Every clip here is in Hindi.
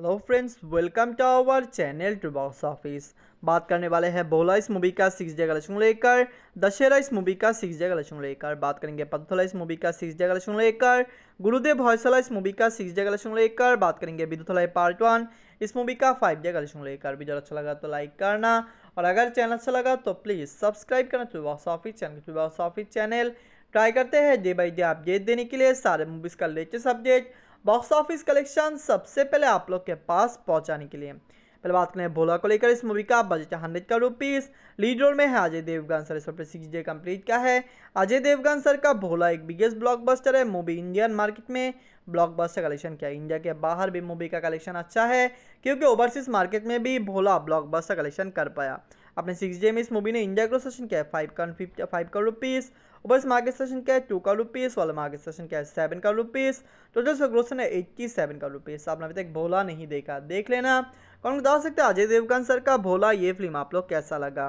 hello friends welcome to our channel to box office बात करने वाले हैं भोला इस मूवी का सिक्स डे कलेक्शन लेकर दशहरा इस मूवी का सिक्स डे कलेक्शन लेकर बात करेंगे पथोला इस मूवी का सिक्स डे कलेक्शन लेकर गुरुदेव हौसला इस मूवी का सिक्स डे कलेक्शन लेकर बात करेंगे विद्युथला पार्ट वन इस मूवी का फाइव डे कलेक्शन लेकर वीडियो अच्छा लगा तो लाइक करना और अगर चैनल अच्छा लगा तो प्लीज़ सब्सक्राइब करना to box office channel to box office channel try करते हैं डे बाई डे अपडेट देने के लिए सारे मूवीज़ का latest update box office collection सबसे पहले आप लोग के पास पहुंचाने के लिए पहले बात करें भोला को लेकर इस मूवी का बजट है हंड्रेड का रुपीज़ लीड रोल में है अजय देवगन सर इस पर सिक्स डे कम्प्लीट का है अजय देवगन सर का भोला एक बिगेस्ट ब्लॉकबस्टर है मूवी इंडियन मार्केट में ब्लॉकबस्टर कलेक्शन किया इंडिया के बाहर भी मूवी का कलेक्शन अच्छा है क्योंकि ओवरसीज मार्केट में भी भोला ब्लॉकबस्टर कलेक्शन कर पाया अपने सिक्स डे में इस मूवी ने इंडिया का सेशन क्या है फाइव का फिफ्टी फाइव का रुपीस ऊपर इस मार्केट सेशन क्या है टू का रुपीस वाला मार्केट सेशन क्या है सेवन का रुपीस टोटल तो इसका ग्रोथ है एट्टी सेवन का रुपीस आपने अभी तक भोला नहीं देखा देख लेना कौन बता सकते हैं अजय देवगन सर का भोला ये फिल्म आप लोग कैसा लगा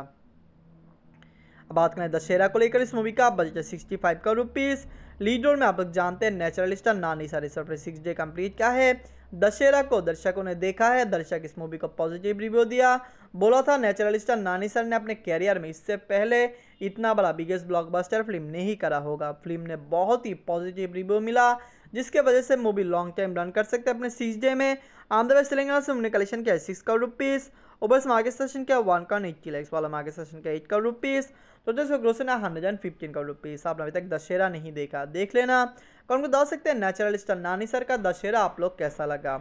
अब बात करें दशहरा को लेकर इस मूवी का बजट है sixty five crore rupees lead role में आप लोग जानते हैं नेचुरल स्टार नानी सारी सर सिक्स डे कंप्लीट क्या है दशहरा को दर्शकों ने देखा है दर्शक इस मूवी को पॉजिटिव रिव्यू दिया बोला था नेचुरल स्टार नानी सर ने अपने कैरियर में इससे पहले इतना बड़ा बिगेस्ट ब्लॉकबस्टर फिल्म नहीं करा होगा फिल्म ने बहुत ही पॉजिटिव रिव्यू मिला जिसके वजह से मूवी लॉन्ग टाइम रन कर सकते हैं अपने सिक्स डे में आंध्र प्रदेश तेलंगाना से उन्होंने कलेक्शन किया है सिक्स करोड़ रुपीज़ और बस मार्केट सेशन क्या वन का एट्टी लैक्स वाला मार्केट सेशन क्या एट का रुपीज़ तो टोटल इसका ग्रोस ना हंड्रेड एंड फिफ्टीन का रुपीज़ आपने अभी तक दशहरा नहीं देखा देख लेना कौन को दस सकते हैं नेचुरल नेचुरलिस्ट नानी सर का दशहरा आप लोग कैसा लगा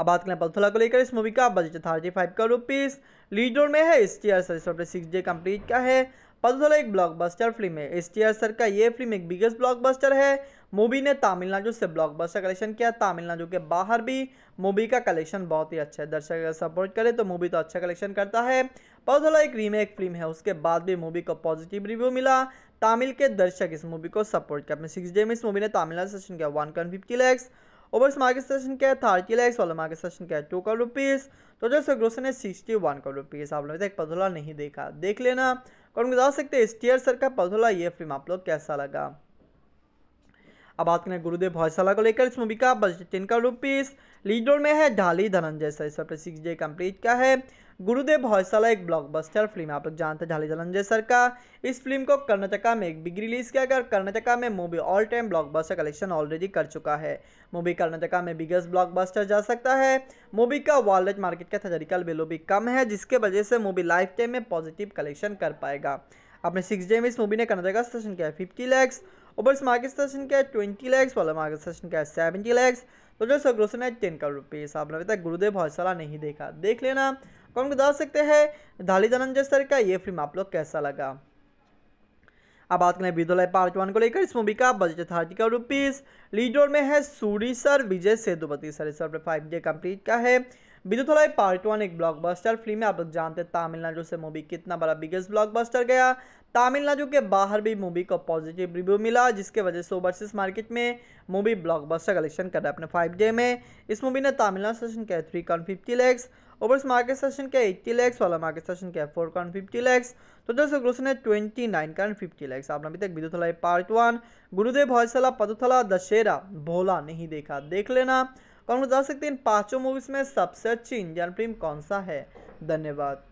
अब बात करें पलथला को लेकर इस मूवी का बजट थर्टी फाइव का रुपीज़ लीड में है इस टीयर सर सिक्स डे कम्प्लीट का है पतोला एक ब्लॉकबस्टर फिल्म है एस टी आर सर का ये फिल्म एक बिगेस्ट ब्लॉकबस्टर है मूवी ने तमिलनाडु से ब्लॉकबस्टर कलेक्शन किया तमिलनाडु के बाहर भी मूवी का कलेक्शन बहुत ही अच्छा है दर्शक अगर सपोर्ट करें तो मूवी तो अच्छा कलेक्शन करता है पौधला एक रीमेक फिल्म है उसके बाद भी मूवी को पॉजिटिव रिव्यू मिला तमिल के दर्शक इस मूवी को सपोर्ट किया अपने सिक्स डे में इस मूवी ने तमिलनाडु सेशन किया वन कॉइन fifty lakhs over market session किया थर्टी लैक्स वाला मार्केट सेशन किया टू करोड़ रुपीज़ तो जैसे ग्रोसर ने सिक्सटी वन करोड़ रुपीज़ आप लोगों ने एक पधोला नहीं देखा देख लेना और बता सकते हैं स्टीयर सर का पौधोला ये फिल्म आप लोग कैसा लगा अब बात करें गुरुदेव भौसाला को लेकर इस मूवी का budget ten crore rupees lead role में है ढाली धनंजय सर इस पर सिक्स डे कम्प्लीट का है गुरुदेव भौसला एक ब्लॉकबस्टर फिल्म आप लोग जानते हैं झाली जलंजय सर का इस फिल्म को कर्नाटका में एक बिग रिलीज किया गया कर्नाटका में movie all time blockbuster collection already कर चुका है मूवी कर्नाटका में बिगेस्ट ब्लॉकबस्टर जा सकता है मूवी का वॉलेट मार्केट का थजरिकल वैल्यू भी कम है जिसके वजह से मूवी लाइफ टाइम में पॉजिटिव कलेक्शन कर पाएगा अपने सिक्स डे में इस मूवी ने कर्नाटका सेशन किया है fifty lakhs overs market session किया है ट्वेंटी लैक्स वाले मार्केट सेशन किया है सेवेंटी लैक्स तो जो सौ ग्रोसन है टेन करोड़ रुपीज़ आपने अभी तक गुरुदेव भौसला नहीं देखा देख लेना कमेंट बता सकते हैं धाली धनंजय सर का ये फिल्म आप लोग कैसा लगा अब बात करें विद्यालय पार्ट वन को लेकर इस मूवी का बजट था करोड़ रुपीज़ लीड रोल में है सूरी सर विजय सेतुपति सर इस फाइव डे कम्प्लीट का है विद्युतलाय पार्ट वन एक ब्लॉकबस्टर फिल्म है आप लोग जानते हैं तमिलनाडु से मूवी कितना बड़ा बिगेस्ट ब्लॉकबस्टर गया तमिलनाडु के बाहर भी मूवी को पॉजिटिव रिव्यू मिला जिसके वजह से ओवरसीज मार्केट में मूवी ब्लॉकबस्टर कलेक्शन कर रहा है अपने फाइव डे में इस मूवी ने तमिलनाडु सेशन किया थ्री कॉन fifty lakhs over market session क्या एट्टी लैक्स वाला मार्केट सेशन क्या फोर कॉन फिफ्टी लैक्स तो दोस्तों क्वेश्चन है ट्वेंटी नाइन कॉन फिफ्टी लैक्स आपने अभी तक विदुथलाई पार्ट वन गुरुदेव हौसला पदुथला दशहरा भोला नहीं देखा देख लेना कौन बता सकते हैं इन पांचों मूवीज में सबसे अच्छी इंडियन फिल्म कौन सा है धन्यवाद